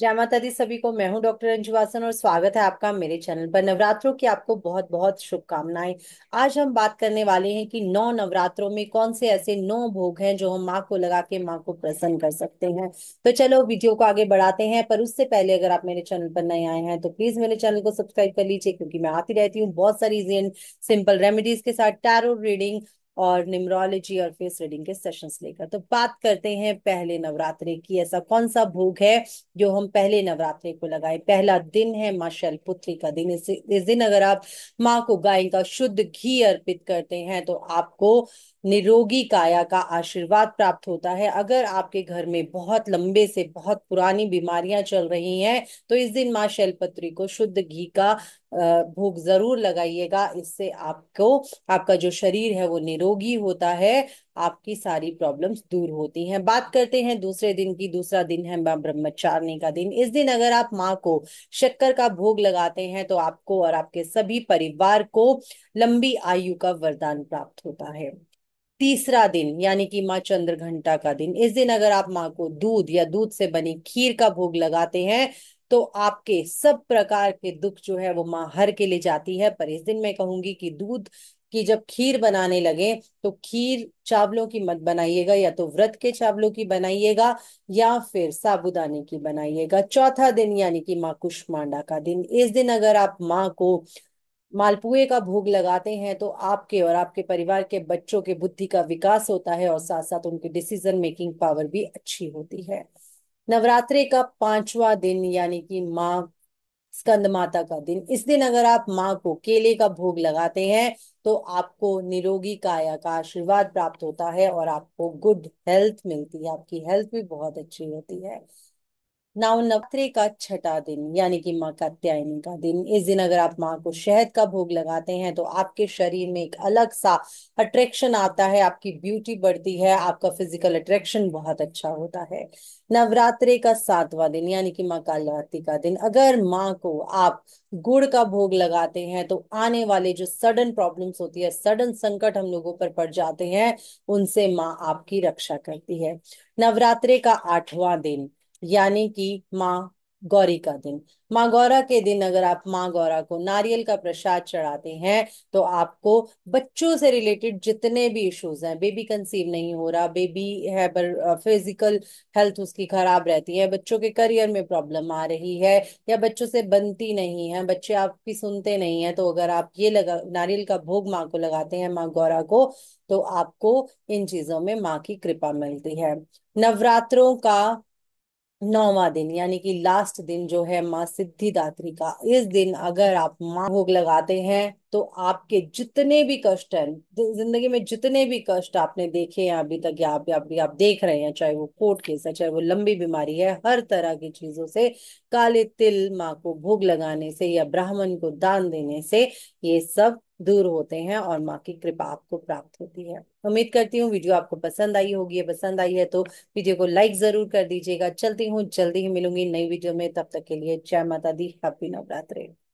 जय माता दी सभी को मैं हूं डॉक्टर अंजुवासन और स्वागत है आपका मेरे चैनल पर नवरात्रों की आपको बहुत बहुत शुभकामनाएं आज हम बात करने वाले हैं कि नौ नवरात्रों में कौन से ऐसे नौ भोग हैं जो हम माँ को लगा के माँ को प्रसन्न कर सकते हैं तो चलो वीडियो को आगे बढ़ाते हैं पर उससे पहले अगर आप मेरे चैनल पर नए आए हैं तो प्लीज मेरे चैनल को सब्सक्राइब कर लीजिए क्योंकि मैं आती रहती हूँ बहुत सारी इजी सिंपल रेमेडीज के साथ टैरो रीडिंग और निमरोलॉजी और फेस रीडिंग के सेशंस लेकर तो बात करते हैं पहले नवरात्रे की ऐसा कौन सा भोग है जो हम पहले नवरात्रे को लगाए पहला दिन है माँ शैलपुत्री का दिन इस दिन अगर आप माँ को गाय का शुद्ध घी अर्पित करते हैं तो आपको निरोगी काया का आशीर्वाद प्राप्त होता है अगर आपके घर में बहुत लंबे से बहुत पुरानी बीमारियां चल रही हैं तो इस दिन माँ शैलपत्री को शुद्ध घी का भोग जरूर लगाइएगा इससे आपको आपका जो शरीर है वो निरोग निरोगी होता है आपकी सारी प्रॉब्लम्स दूर होती हैं बात करते हैं दूसरे दिन की दूसरा दिन है ब्रह्मचारिणी का दिन इस दिन अगर आप माँ को शक्कर का भोग लगाते हैं तो आपको और आपके सभी परिवार को लंबी आयु का वरदान प्राप्त होता है तीसरा दिन यानी कि माँ चंद्र घंटा का दिन इस दिन अगर आप माँ को दूध या दूध से बनी खीर का भोग लगाते हैं तो आपके सब प्रकार के दुख जो है वो माँ हर के ले जाती है पर इस दिन मैं कहूंगी कि दूध कि जब खीर बनाने लगे तो खीर चावलों की मत बनाइएगा या तो व्रत के चावलों की बनाइएगा या फिर साबुदाने की बनाइएगा चौथा दिन यानी कि माँ कुशमांडा का दिन इस दिन अगर आप माँ को मालपुए का भोग लगाते हैं तो आपके और आपके परिवार के बच्चों के बुद्धि का विकास होता है और साथ साथ उनके डिसीजन मेकिंग पावर भी अच्छी होती है नवरात्रे का पांचवा दिन यानी कि माँ स्कंद माता का दिन इस दिन अगर आप माँ को केले का भोग लगाते हैं तो आपको निरोगी काया का आशीर्वाद प्राप्त होता है और आपको गुड हेल्थ मिलती है आपकी हेल्थ भी बहुत अच्छी होती है नवरात्रि का छठा दिन यानी कि माँ कात्यायनी का दिन इस दिन अगर आप माँ को शहद का भोग लगाते हैं तो आपके शरीर में एक अलग सा अट्रैक्शन आता है आपकी ब्यूटी बढ़ती है आपका फिजिकल अट्रैक्शन बहुत अच्छा होता है नवरात्रि का सातवां दिन यानी कि माँ कालरात्रि का दिन अगर माँ को आप गुड़ का भोग लगाते हैं तो आने वाले जो सडन प्रॉब्लम्स होती है सडन संकट हम लोगों पर पड़ जाते हैं उनसे माँ आपकी रक्षा करती है नवरात्रि का आठवां दिन यानी कि माँ गौरी का दिन माँ गौरा के दिन अगर आप माँ गौरा को नारियल का प्रसाद चढ़ाते हैं तो आपको बच्चों से रिलेटेड जितने भी इश्यूज हैं बेबी कंसीव नहीं हो रहा बेबी है पर फिजिकल हेल्थ उसकी खराब रहती है बच्चों के करियर में प्रॉब्लम आ रही है या बच्चों से बनती नहीं है बच्चे आपकी सुनते नहीं है तो अगर आप ये लगा नारियल का भोग माँ को लगाते हैं माँ गौरा को तो आपको इन चीजों में माँ की कृपा मिलती है नवरात्रों का नौवा दिन यानी कि लास्ट दिन जो है माँ सिद्धिदात्री का इस दिन अगर आप माँ भोग लगाते हैं तो आपके जितने भी कष्ट हैं जिंदगी में जितने भी कष्ट आपने देखे हैं अभी तक या आप, अभी आप देख रहे हैं चाहे वो कोर्ट केस है चाहे वो लंबी बीमारी है हर तरह की चीजों से काले तिल माँ को भोग लगाने से या ब्राह्मण को दान देने से ये सब दूर होते हैं और माँ की कृपा आपको प्राप्त होती है उम्मीद करती हूँ वीडियो आपको पसंद आई होगी पसंद आई है तो वीडियो को लाइक जरूर कर दीजिएगा चलती हूँ जल्दी ही मिलूंगी नई वीडियो में तब तक के लिए जय माता दी हैप्पी नवरात्रि